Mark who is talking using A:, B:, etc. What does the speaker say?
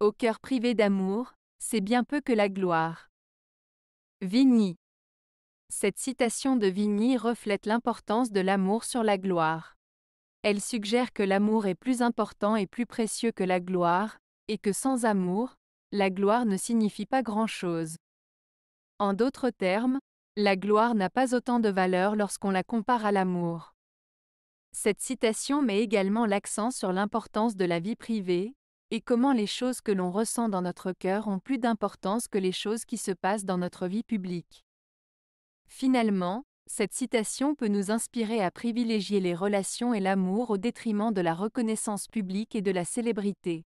A: Au cœur privé d'amour, c'est bien peu que la gloire. Vigny. Cette citation de Vigny reflète l'importance de l'amour sur la gloire. Elle suggère que l'amour est plus important et plus précieux que la gloire, et que sans amour, la gloire ne signifie pas grand-chose. En d'autres termes, la gloire n'a pas autant de valeur lorsqu'on la compare à l'amour. Cette citation met également l'accent sur l'importance de la vie privée, et comment les choses que l'on ressent dans notre cœur ont plus d'importance que les choses qui se passent dans notre vie publique. Finalement, cette citation peut nous inspirer à privilégier les relations et l'amour au détriment de la reconnaissance publique et de la célébrité.